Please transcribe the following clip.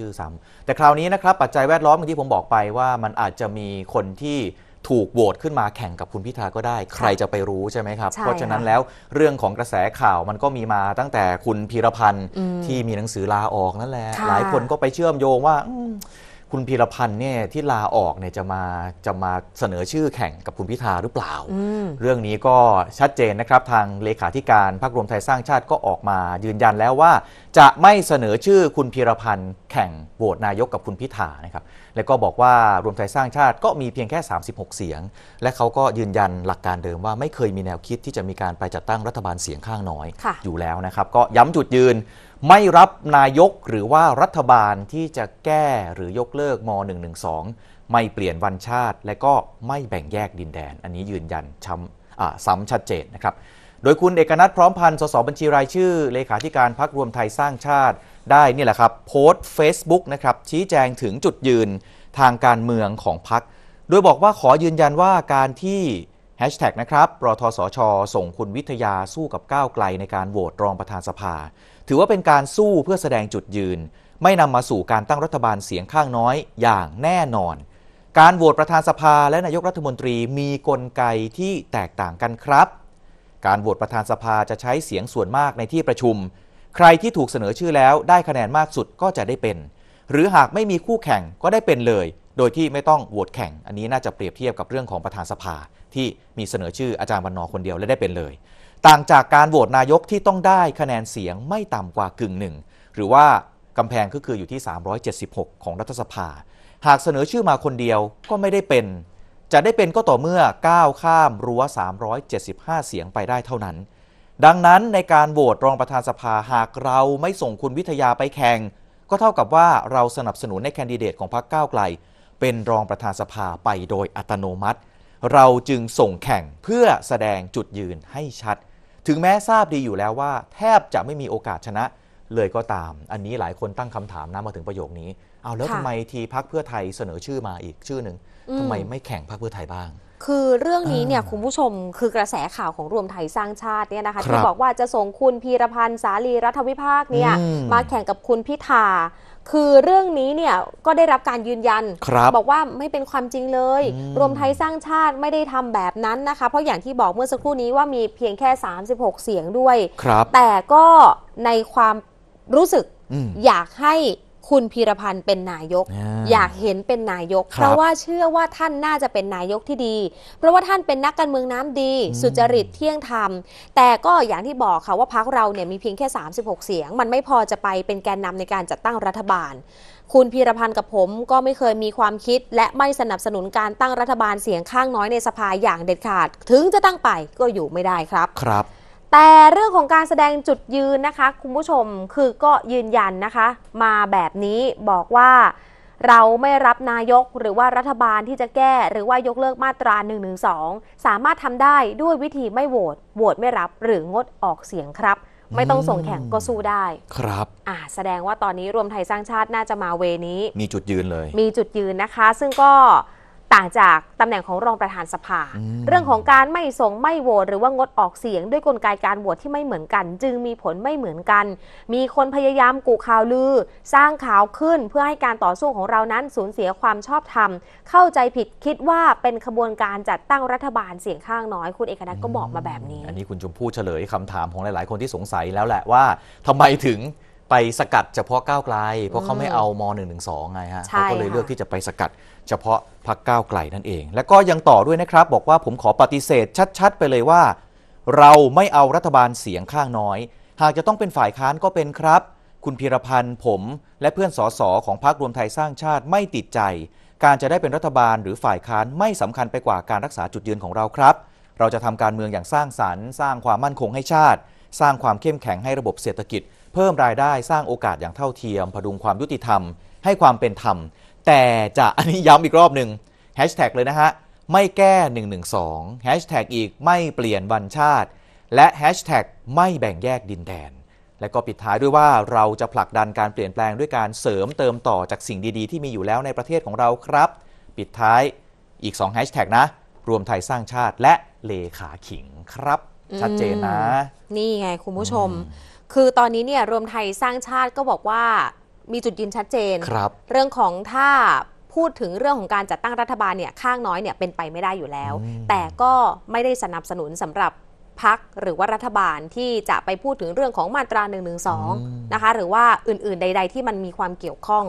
ชื่อซ้ำแต่คราวนี้นะครับปัจจัยแวดล้อมอย่างที่ผมบอกไปว่ามันอาจจะมีคนที่ถูกโหวตขึ้นมาแข่งกับคุณพิธาก็ได้ใครจะไปรู้ใช่ไหมครับ เพราะฉะนั้นแล้วเรื่องของกระแสข่าวมันก็มีมาตั้งแต่คุณพีรพันธ์ที่มีหนังสือลาออกนั่นแหละหลายคนก็ไปเชื่อมโยงว่าคุณพีรพันธ์เนี่ยที่ลาออกเนี่ยจะมาจะมาเสนอชื่อแข่งกับคุณพิธาหรือเปล่า เรื่องนี้ก็ชัดเจนนะครับทางเลขาธิการพรรครวมไทยสร้างชาติก็ออกมายืนยันแล้วว่าจะไม่เสนอชื่อคุณพีรพันธ์แข่งโหวตนายกกับคุณพิธานะครับ แล้วก็บอกว่ารวมไทยสร้างชาติก็มีเพียงแค่ 36 เสียง และเขาก็ยืนยันหลักการเดิมว่าไม่เคยมีแนวคิดที่จะมีการไปจัดตั้งรัฐบาลเสียงข้างน้อย อยู่แล้วนะครับ ก็ย้ำจุดยืนไม่รับนายกหรือว่ารัฐบาลที่จะแก้หรือยกเลิกม .112 ไม่เปลี่ยนวันชาติ และก็ไม่แบ่งแยกดินแดน อันนี้ยืนยันช้ำซ้ำชัดเจนนะครับโดยคุณเอกนัทพร้อมพันธ์สสบัญชีรายชื่อเลขาธิการพักรวมไทยสร้างชาติได้นี่แหละครับ โพสต์เฟซบุ๊กนะครับชี้แจงถึงจุดยืนทางการเมืองของพรรคโดยบอกว่าขอยืนยันว่าการที่แฮชแท็กนะครับปทสช ส่งคุณวิทยาสู้กับก้าวไกลในการโหวตรองประธานสภา ถือว่าเป็นการสู้เพื่อแสดงจุดยืน ไม่นำมาสู่การตั้งรัฐบาลเสียงข้างน้อยอย่างแน่นอน การโหวตประธานสภาและนายกรัฐมนตรีมีกลไกที่แตกต่างกันครับ การโหวตประธานสภาจะใช้เสียงส่วนมากในที่ประชุมใครที่ถูกเสนอชื่อแล้วได้คะแนนมากสุดก็จะได้เป็น หรือหากไม่มีคู่แข่งก็ได้เป็นเลย โดยที่ไม่ต้องโหวตแข่ง อันนี้น่าจะเปรียบเทียบกับเรื่องของประธานสภาที่มีเสนอชื่ออาจารย์วันนอคนเดียวและได้เป็นเลย ต่างจากการโหวตนายกที่ต้องได้คะแนนเสียงไม่ต่ำกว่ากึ่งหนึ่งหรือว่ากำแพงก็คืออยู่ที่ 376 ของรัฐสภา หากเสนอชื่อมาคนเดียวก็ไม่ได้เป็น จะได้เป็นก็ต่อเมื่อก้าวข้ามรั้ว 375 เสียงไปได้เท่านั้นดังนั้นในการโหวตรองประธานสภาหากเราไม่ส่งคุณวิทยาไปแข่งก็เท่ากับว่าเราสนับสนุนในแคนดิเดตของพรรคก้าวไกล เป็นรองประธานสภาไปโดยอัตโนมัติ เราจึงส่งแข่งเพื่อแสดงจุดยืนให้ชัด ถึงแม้ทราบดีอยู่แล้วว่าแทบจะไม่มีโอกาสชนะ เลยก็ตาม อันนี้หลายคนตั้งคำถามนะมาถึงประโยคนี้ เอาแล้วทำไมทีพักเพื่อไทยเสนอชื่อมาอีกชื่อหนึ่งทำไมไม่แข่งพักเพื่อไทยบ้างคือเรื่องนี้เนี่ยคุณผู้ชมคือกระแสข่าวของรวมไทยสร้างชาติเนี่ยนะคะที่บอกว่าจะส่งคุณพีรพันธ์สาลีรัฐวิภาคเนี่ย มาแข่งกับคุณพิธา คือเรื่องนี้เนี่ยก็ได้รับการยืนยันบบอกว่าไม่เป็นความจริงเลย รวมไทยสร้างชาติไม่ได้ทำแบบนั้นนะคะเพราะอย่างที่บอกเมื่อสักครู่นี้ว่ามีเพียงแค่ 36 เสียงด้วยแต่ก็ในความรู้สึกอยากให้คุณพีรพันธ์เป็นนายก อยากเห็นเป็นนายก เพราะว่าเชื่อว่าท่านน่าจะเป็นนายกที่ดี เพราะว่าท่านเป็นนักการเมืองน้ำดีสุจริตเที่ยงธรรม แต่ก็อย่างที่บอกค่ะว่าพักเราเนี่ยมี เพียงแค่ 36 เสียง มันไม่พอจะไปเป็นแกนนำในการจัดตั้งรัฐบาล คุณพีรพันธ์กับผมก็ไม่เคยมีความคิด และไม่สนับสนุนการตั้งรัฐบาลเสียงข้างน้อยในสภาอย่างเด็ดขาดถึงจะตั้งไปก็อยู่ไม่ได้ครับครับแต่เรื่องของการแสดงจุดยืนนะคะ คุณผู้ชมคือก็ยืนยันนะคะ มาแบบนี้บอกว่าเราไม่รับนายกหรือว่ารัฐบาลที่จะแก้หรือว่ายกเลิกมาตรา1นึสามารถทำได้ด้วยวิธีไม่โหวตโหวตไม่รับหรืองดออกเสียงครับ ไม่ต้องส่งแข่งก็สู้ได้ครับอ่า แสดงว่าตอนนี้รวมไทยสร้างชาติน่าจะมาเวนี้ มีจุดยืนเลย มีจุดยืนนะคะ ซึ่งก็ต่างจากตำแหน่งของรองประธานสภา เรื่องของการไม่ส่งไม่โหวตหรือว่างดออกเสียงด้วยกลไกการโหวตที่ไม่เหมือนกัน จึงมีผลไม่เหมือนกัน มีคนพยายามกุข่าวลือ สร้างข่าวขึ้นเพื่อให้การต่อสู้ของเรานั้นสูญเสียความชอบธรรมเข้าใจผิดคิดว่าเป็นขบวนการจัดตั้งรัฐบาลเสียงข้างน้อย คุณเอกนัทก็บอกมาแบบนี้ อันนี้คุณชมพู่เฉลยคำถามของหลายๆคนที่สงสัยแล้วแหละว่า ทำไมถึงไปสกัดเฉพาะก้าวไกล เพราะเขาไม่เอาม1องไงฮะเขาก็เลยเลือกที่จะไปสกัดเฉพาะพักก้าวไกลนั่นเอง แล้วก็ยังต่อด้วยนะครับบอกว่าผมขอปฏิเสธชัดๆ ไปเลยว่า เราไม่เอารัฐบาลเสียงข้างน้อย หากจะต้องเป็นฝ่ายค้านก็เป็นครับ คุณพีรพันธ์ผมและเพื่อนสสของพรรครวมไทยสร้างชาติไม่ติดใจ การจะได้เป็นรัฐบาลหรือฝ่ายค้านไม่สำคัญไปกว่าการรักษาจุดยืนของเราครับ เราจะทำการเมืองอย่างสร้างสรรค์ สร้างความมั่นคงให้ชาติสร้างความเข้มแข็งให้ระบบเศรษฐกิจ เพิ่มรายได้สร้างโอกาสอย่างเท่าเทียม พดุงความยุติธรรม ให้ความเป็นธรรม แต่จะอันนี้ย้ำอีกรอบหนึ่งแฮชแท็กเลยนะฮะไม่แก้112แฮชแท็กอีกไม่เปลี่ยนวันชาติ และแฮชแท็กไม่แบ่งแยกดินแดน และก็ปิดท้ายด้วยว่าเราจะผลักดันการเปลี่ยนแปลงด้วยการเสริมเติมต่อจากสิ่งดี ๆ ที่มีอยู่แล้วในประเทศของเราครับ ปิดท้ายอีก2แฮชแท็กนะ รวมไทยสร้างชาติและเลขาขิงครับชัดเจนนะนี่ไงคุณผู้ชม คือตอนนี้เนี่ยรวมไทยสร้างชาติก็บอกว่ามีจุดยืนชัดเจนรเรื่องของถ้าพูดถึงเรื่องของการจัดตั้งรัฐบาลเนี่ยข้างน้อยเนี่ยเป็นไปไม่ได้อยู่แล้ว แต่ก็ไม่ได้สนับสนุนสำหรับพักหรือว่ารัฐบาลที่จะไปพูดถึงเรื่องของมาตรา1นึนะคะหรือว่าอื่น ๆใด ๆ ที่มันมีความเกี่ยวข้อง